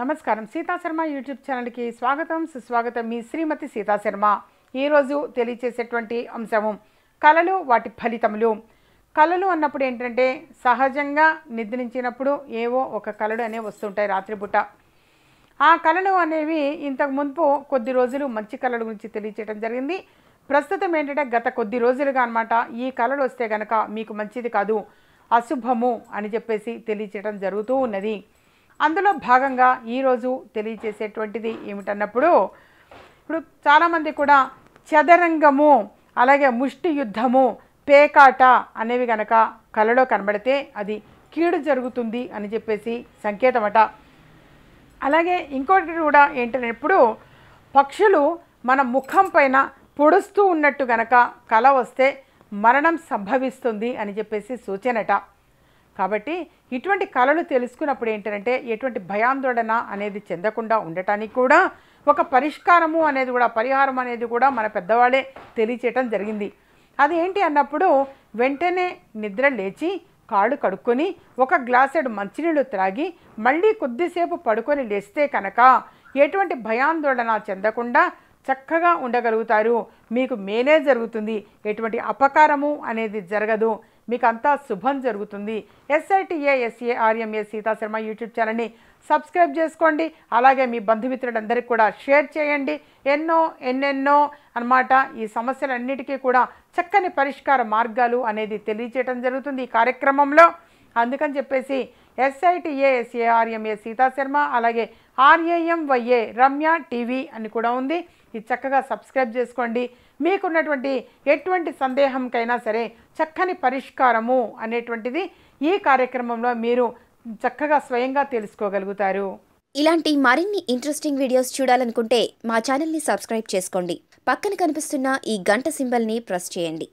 నమస్కారం సీతాశర్మ యూట్యూబ్ ఛానల్కి స్వాగతం సుస్వాగతం మీ శ్రీమతి సీతాశర్మ ఈరోజు తెలియచేసేటువంటి అంశము కళలు వాటి ఫలితములు కళలు అన్నప్పుడు ఏంటంటే సహజంగా నిద్రించినప్పుడు ఏవో ఒక కళలు అనేవి వస్తుంటాయి రాత్రిపూట ఆ కళలు అనేవి ఇంతకు మునుపు కొద్ది రోజులు మంచి కళల గురించి తెలియచేయడం జరిగింది ప్రస్తుతం ఏంటంటే గత కొద్ది రోజులుగా అనమాట ఈ కళలు వస్తే గనక మీకు మంచిది కాదు అశుభము అని చెప్పేసి తెలియచేయడం జరుగుతూ ఉన్నది అందులో భాగంగా ఈరోజు తెలియజేసేటువంటిది ఏమిటన్నప్పుడు ఇప్పుడు చాలామంది కూడా చదరంగము అలాగే ముష్టి యుద్ధము పేకాట అనేవి గనక కళలో కనబడితే అది కీడు జరుగుతుంది అని చెప్పేసి సంకేతమట అలాగే ఇంకోటి కూడా ఏంటనేప్పుడు పక్షులు మన ముఖం పైన పొడుస్తూ ఉన్నట్టు గనక కళ వస్తే మరణం సంభవిస్తుంది అని చెప్పేసి సూచనట కాబట్టి ఇటువంటి కళలు తెలుసుకున్నప్పుడు ఏంటంటే ఎటువంటి భయాందోళన అనేది చెందకుండా ఉండటానికి కూడా ఒక పరిష్కారము అనేది కూడా పరిహారం అనేది కూడా మన పెద్దవాళ్ళే తెలియచేయటం జరిగింది అది ఏంటి అన్నప్పుడు వెంటనే నిద్ర లేచి కాళ్ళు కడుక్కొని ఒక గ్లాసెడు మంచినీళ్ళు త్రాగి మళ్ళీ కొద్దిసేపు పడుకొని లేస్తే కనుక ఎటువంటి భయాందోళన చెందకుండా చక్కగా ఉండగలుగుతారు మీకు మేలే జరుగుతుంది ఎటువంటి అపకారము అనేది జరగదు మీకు అంతా శుభం జరుగుతుంది SITA SA RMA Seetha Sharma YouTube ఛానల్ని సబ్స్క్రైబ్ చేసుకోండి అలాగే మీ బంధుమిత్రులందరికీ కూడా షేర్ చేయండి ఎన్నో ఎన్నెన్నో అనమాట ఈ సమస్యలన్నిటికీ కూడా చక్కని పరిష్కార మార్గాలు అనేది తెలియచేయడం జరుగుతుంది ఈ కార్యక్రమంలో అందుకని చెప్పేసి ఎస్ఐటిఏ ఎస్ఏఆర్ఎంఏ సీతాశర్మ అలాగే ఆర్ఏఎంవైఏ రమ్య టీవీ అని కూడా ఉంది ఇది చక్కగా సబ్స్క్రైబ్ చేసుకోండి మీకున్నటువంటి ఎటువంటి సందేహంకైనా సరే చక్కని పరిష్కారము అనేటువంటిది ఈ కార్యక్రమంలో మీరు చక్కగా స్వయంగా తెలుసుకోగలుగుతారు ఇలాంటి మరిన్ని ఇంట్రెస్టింగ్ వీడియోస్ చూడాలనుకుంటే మా ఛానల్ని సబ్స్క్రైబ్ చేసుకోండి పక్కన కనిపిస్తున్న ఈ గంట సింబల్ని ప్రెస్ చేయండి